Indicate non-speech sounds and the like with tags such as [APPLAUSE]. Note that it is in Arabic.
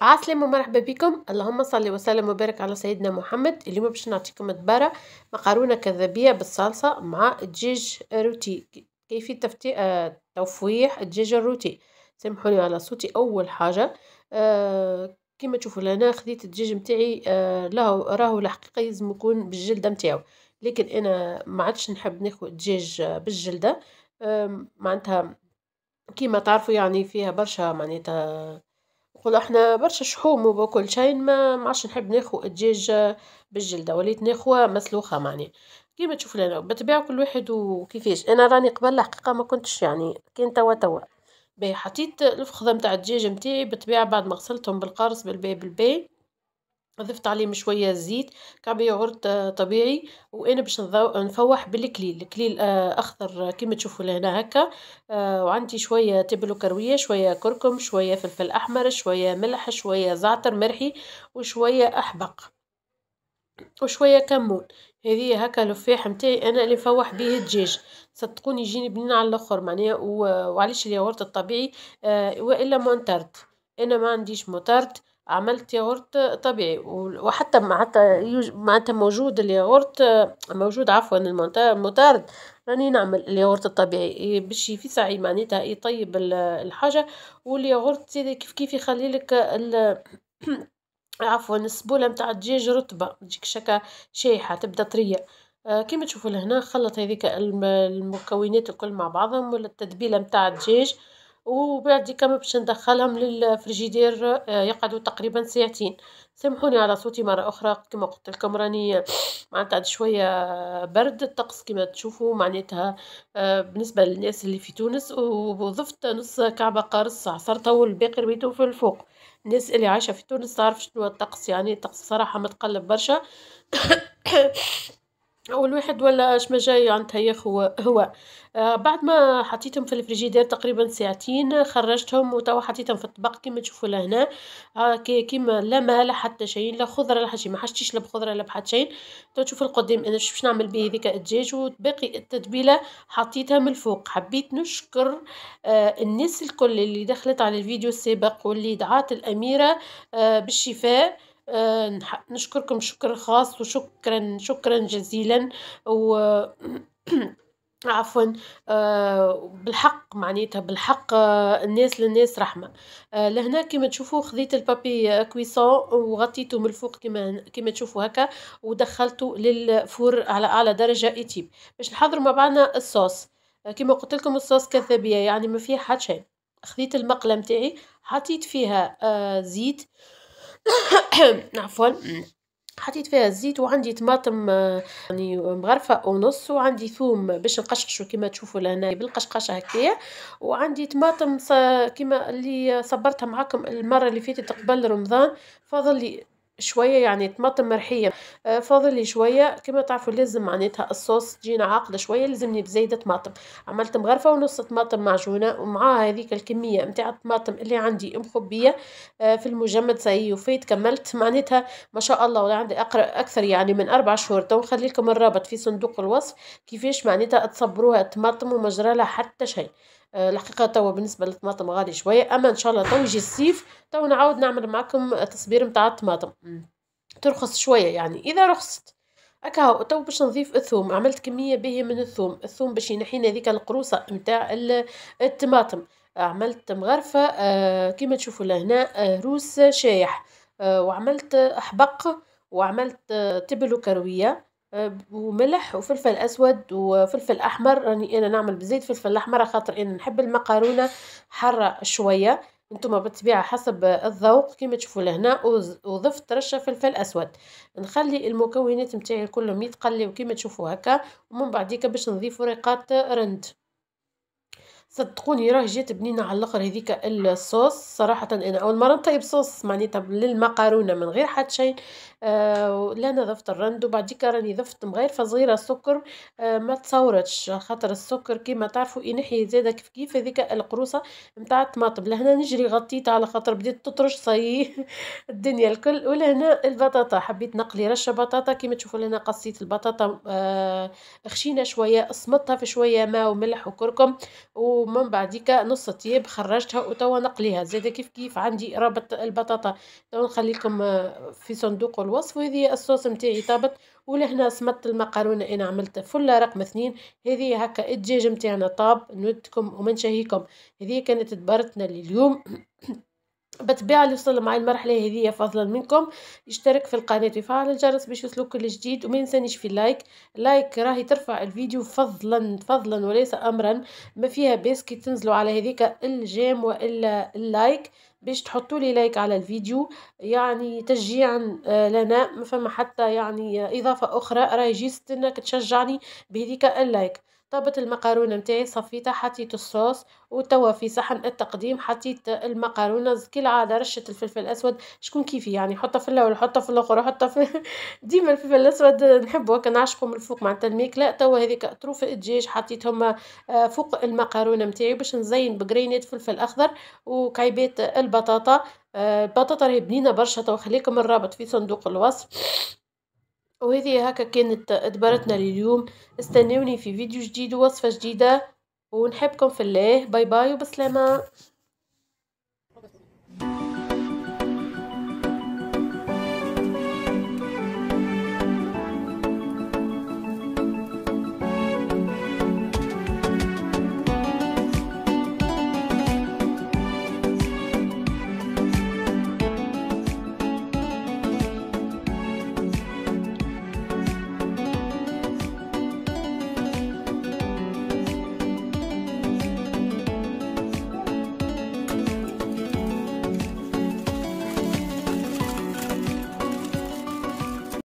عسلامة ومرحبا بكم اللهم صل وسلم وبارك على سيدنا محمد اليوم باش نعطيكم دبارة مقرونة كذابية بالصلصة مع الدجاج روتي كيفية تفتي... آه... تفويح الدجاج الروتي سامحوني على صوتي أول حاجة آه... كما تشوفوا لهنا خديت الدجاج متاعي آه... له راهو الحقيقة لازم يكون بالجلدة متاعو لكن أنا ما عادش نحب ناخد الدجاج بالجلدة آه... معناتها كيما تعرفوا يعني فيها برشا معناتها نقولو احنا برشا شحوم وكل شي معش نحب ناخو الدجاج بالجلدة وليت ناخو مسلوخة معني كيما تشوفو لنا بالطبيعة كل واحد وكيفاش أنا راني قبل الحقيقة كنتش يعني كان توا توا، باهي حطيت الفخذة نتاع الدجاج نتاعي بالطبيعة بعد ما غسلتهم بالقرص بالباي بالباي. ضفت عليهم شوية زيت كعبية ياغورت آه، طبيعي وانا باش نفوح بالكليل الكليل آه، اخضر آه، كما تشوفوا لهنا هكا وعندي شوية تبلو كرويه شوية كركم شوية فلفل احمر شوية ملح شوية زعتر مرحي وشوية احبق وشوية كمون هذه هكا لفاح متاعي انا اللي نفوح به الدجاج صدقوني يجيني بنين على الاخر معناها وعلاش الياغورت الطبيعي والا مونتارت انا ما عنديش مونتارت عملت ياغورت طبيعي وحتى معناتها معناتها موجود الياغورت موجود عفوا المطارد راني نعمل الياغورت الطبيعي إيه، باش في ساعي معناتها يطيب الحاجه والياغورت كيف كيف يخليلك ال [COUGHS] عفوا السبوله نتاع الدجاج رطبه تجيك شكا شايحه تبدا طريه آه، كما تشوفوا لهنا خلط هذيك المكونات الكل مع بعضهم ولا التتبيله نتاع الدجاج وبعديكا باش ندخلهم للفريجيدير آه، يقعدو تقريبا ساعتين سامحوني على صوتي مرة أخرى كما قلت لكم راني آه، معناتها شوية برد الطقس كما تشوفوا معناتها آه، بالنسبة للناس اللي في تونس وضفت نص كعبة قارص عصرته والباقي رميته في الفوق الناس اللي عايشة في تونس تعرف شنو الطقس يعني الطقس صراحة متقلب برشا [COUGHS] اول واحد ولا اش ما جاي عندها يا هو هو آه بعد ما حطيتهم في الفريجيدير تقريبا ساعتين آه، خرجتهم وتوا حطيتهم في الطبق كما تشوفوا لهنا آه كيما لا ما لا حتى شيء لا خضره لا حتى شيء ما حشتيش لا بخضره لا بحد شيء تو تشوفوا القدام انا باش نعمل به هذيك الدجاج وباقي التتبيله حطيتها من الفوق حبيت نشكر آه الناس الكل اللي دخلت على الفيديو السابق واللي دعات الاميره آه بالشفاء آه، نشكركم شكر خاص وشكرا شكرا جزيلا و [CLEARS THROAT] عفوا آه بالحق معناتها بالحق آه الناس للناس رحمه آه لهنا كما تشوفوا خذيت البابي كويسون وغطيته من الفوق كما كما تشوفوا هكا ودخلته للفور على اعلى درجه ايتيب باش نحضروا مع بعضنا الصوص آه، كما قلت لكم الصوص كذابيه يعني ما فيه حد شيء خذيت المقله نتاعي حطيت فيها آه، زيت [COUGHS] عفوا حطيت فيها الزيت وعندي طماطم آه، يعني مغرفه ونص وعندي ثوم باش نقشقشو كيما تشوفوا لهنا بالقشقشه هكايا وعندي طماطم كيما اللي صبرتها معكم المره اللي فاتت قبل رمضان فاضل لي شوية يعني طماطم مرحية آه، فاضل لي شوية كما تعرفوا لازم معناتها الصوص تجينا عاقلة شوية لازمني بزايدة طماطم عملت مغرفة ونص طماطم معجونة ومعاها هذيك الكمية متاع الطماطم اللي عندي مخبية آه، في المجمد سي وفيت كملت معناتها ما شاء الله ولا عندي أقرأ أكثر يعني من أربع شهور تو لكم الرابط في صندوق الوصف كيفاش معناتها تصبروها الطماطم ومجرالها حتى شيء آه، الحقيقه توا بالنسبه للطماطم غالي شويه اما ان شاء الله تو يجي الصيف تو نعاود نعمل معكم تصبير نتاع الطماطم ترخص شويه يعني اذا رخصت هكا تو باش نضيف الثوم عملت كميه باهيه من الثوم الثوم باش ينحينا هذيك القروصه نتاع الطماطم عملت مغرفه آه كيما تشوفوا لهنا آه روس شايح آه وعملت حبق وعملت آه، تبل وكرويه وملح وفلفل اسود وفلفل احمر راني انا نعمل بزيت فلفل احمر خاطر انا نحب المقارونه حاره شويه نتوما بالطبيعه حسب الذوق كما تشوفوا لهنا وضفت رشه فلفل اسود نخلي المكونات نتاعي كلهم يتقليو كما تشوفوا هكا ومن بعديك باش نضيف ورقات رند صدقوني راه جات بنينه على الاخر هذيك الصوص صراحه انا اول مره نطيب صوص معناتها للمقارونه من غير حتى شيء آه لا انا ضفت الرند وبعديك راني ضفت مغيرفه صغيره سكر آه ما تصورتش خاطر السكر كيما تعرفوا ينحي زاده كيف كيف هذيك القروصه نتاع الطماطم لهنا نجري غطيتها على خاطر بديت تطرش صي [LAUGHS] الدنيا الكل ولهنا البطاطا حبيت نقلي رشه بطاطا كيما تشوفوا لهنا قصيت البطاطا آه خشينه شويه صمتها في شويه ماء وملح وكركم و ومن بعديك نص طياب خرجتها وتوا نقليها زاد كيف كيف عندي رابط البطاطا توا نخليكم آه، في صندوق الوصف وهذه الصوص نتاعي طابت ولهنا صمت المقارونه انا عملت فله رقم اثنين هذه هكا الدجاج نتاعنا طاب نودكم ومنشهيكم هذه كانت تبرتنا لليوم [COUGHS] بتبيع اللي وصل معي المرحلة هذه فضلا منكم يشترك في القناة ويفعل الجرس باش يوصلوك كل جديد وما ينسانيش في اللايك اللايك راهي ترفع الفيديو فضلا فضلا وليس أمرا ما فيها باس كي تنزلوا على هذيك الجيم وإلا اللايك باش تحطوا لي لايك على الفيديو يعني تشجيعا آه، لنا ما فما حتى يعني إضافة أخرى راهي جيست انك تشجعني بهذيك اللايك طابت المقارونة متاعي صفيتة حطيت الصوص وتوا في صحن التقديم حطيت كي كالعاده رشه الفلفل الاسود شكون كيفي يعني حطها في الاول حطها في الاخر حطها في [LAUGHS] ديما الفلفل الاسود نحبه هكا نعشقه من الفوق معنتها الماكله توا هذيك طروف الدجاج حطيتهم فوق المقارونة متاعي باش نزين بجرينات فلفل اخضر وكعيبات البطاطا آه، البطاطا راهي بنينه برشا تو خليكم الرابط في صندوق الوصف وهذه هكا كانت ادبارتنا لليوم استنوني في فيديو جديد ووصفة جديدة ونحبكم في الله باي باي وبسلامة